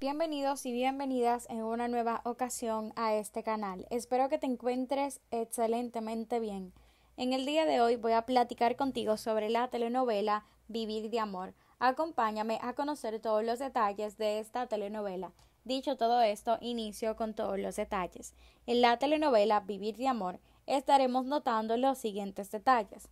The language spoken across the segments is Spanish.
Bienvenidos y bienvenidas en una nueva ocasión a este canal. Espero que te encuentres excelentemente bien. En el día de hoy voy a platicar contigo sobre la telenovela Vivir de Amor. Acompáñame a conocer todos los detalles de esta telenovela. Dicho todo esto, inicio con todos los detalles. En la telenovela Vivir de Amor estaremos notando los siguientes detalles.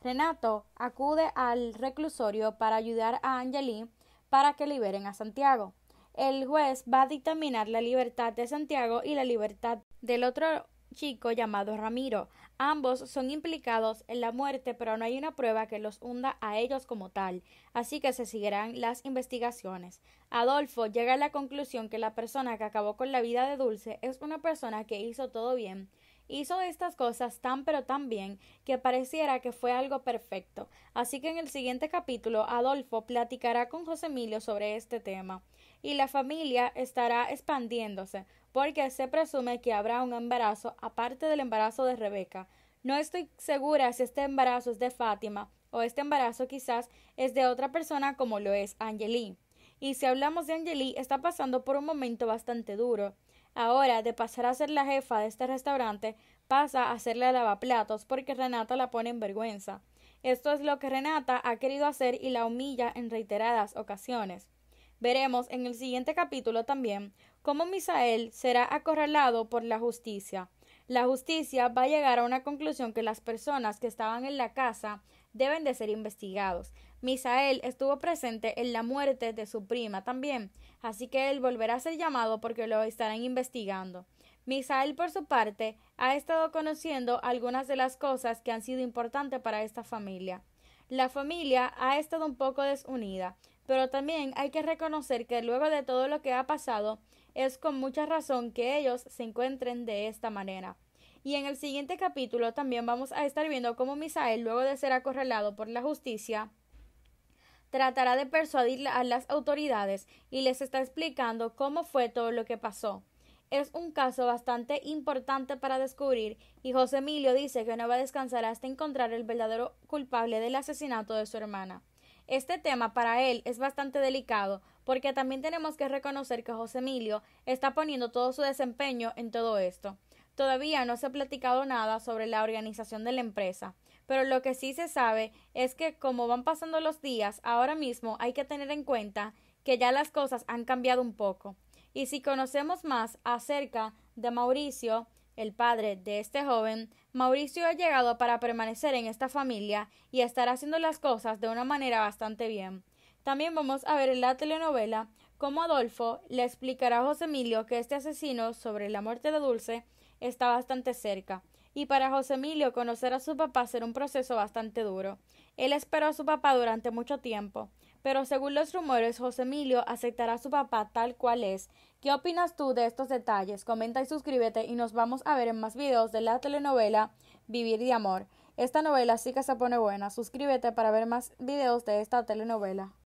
Renato acude al reclusorio para ayudar a angeli para que liberen a Santiago el juez va a dictaminar la libertad de Santiago y la libertad del otro chico llamado Ramiro. Ambos son implicados en la muerte, pero no hay una prueba que los hunda a ellos como tal, así que se seguirán las investigaciones. Adolfo llega a la conclusión que la persona que acabó con la vida de Dulce es una persona que hizo todo bien. Hizo estas cosas tan pero tan bien que pareciera que fue algo perfecto. Así que en el siguiente capítulo Adolfo platicará con José Emilio sobre este tema y la familia estará expandiéndose, porque se presume que habrá un embarazo aparte del embarazo de Rebeca. No estoy segura si este embarazo es de Fátima o este embarazo quizás es de otra persona como lo es Angelí. Y si hablamos de Angelí, está pasando por un momento bastante duro. Ahora, de pasar a ser la jefa de este restaurante, pasa a ser la lavaplatos porque Renata la pone en vergüenza. Esto es lo que Renata ha querido hacer y la humilla en reiteradas ocasiones. Veremos en el siguiente capítulo también cómo Misael será acorralado por la justicia. La justicia va a llegar a una conclusión que las personas que estaban en la casa deben de ser investigados. Misael estuvo presente en la muerte de su prima también, así que él volverá a ser llamado porque lo estarán investigando. Misael, por su parte, ha estado conociendo algunas de las cosas que han sido importantes para esta familia. La familia ha estado un poco desunida, pero también hay que reconocer que luego de todo lo que ha pasado, es con mucha razón que ellos se encuentren de esta manera. Y en el siguiente capítulo también vamos a estar viendo cómo Misael, luego de ser acorralado por la justicia, tratará de persuadir a las autoridades y les está explicando cómo fue todo lo que pasó. Es un caso bastante importante para descubrir y José Emilio dice que no va a descansar hasta encontrar el verdadero culpable del asesinato de su hermana. Este tema para él es bastante delicado porque también tenemos que reconocer que José Emilio está poniendo todo su desempeño en todo esto. Todavía no se ha platicado nada sobre la organización de la empresa, pero lo que sí se sabe es que como van pasando los días, ahora mismo hay que tener en cuenta que ya las cosas han cambiado un poco. Y si conocemos más acerca de Mauricio, el padre de este joven, Mauricio, ha llegado para permanecer en esta familia y estar haciendo las cosas de una manera bastante bien. También vamos a ver en la telenovela cómo Adolfo le explicará a José Emilio que este asesino sobre la muerte de Dulce está bastante cerca. Y para José Emilio conocer a su papá será un proceso bastante duro. Él esperó a su papá durante mucho tiempo, pero según los rumores, José Emilio aceptará a su papá tal cual es. ¿Qué opinas tú de estos detalles? Comenta y suscríbete y nos vamos a ver en más videos de la telenovela Vivir de Amor. Esta novela sí que se pone buena. Suscríbete para ver más videos de esta telenovela.